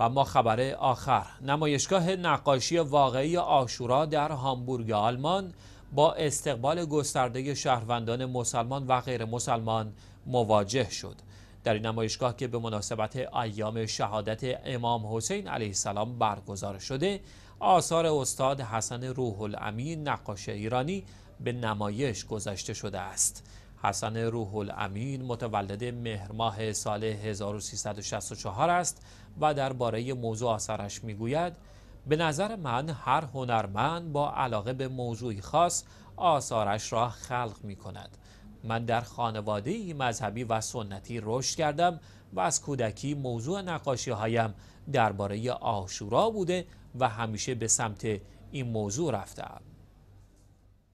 و ما خبر آخر نمایشگاه نقاشی واقعی آشورا در هامبورگ آلمان با استقبال گسترده شهروندان مسلمان و غیر مسلمان مواجه شد در این نمایشگاه که به مناسبت ایام شهادت امام حسین علیه السلام برگزار شده آثار استاد حسن روح الامین نقاش ایرانی به نمایش گذاشته شده است حسن روح الامین متولد مهرماه سال 1364 است و درباره موضوع آثارش میگوید به نظر من هر هنرمند با علاقه به موضوعی خاص آثارش را خلق می کند من در خانواده ای مذهبی و سنتی رشد کردم و از کودکی موضوع نقاشی هایم درباره آشورا بوده و همیشه به سمت این موضوع رفتم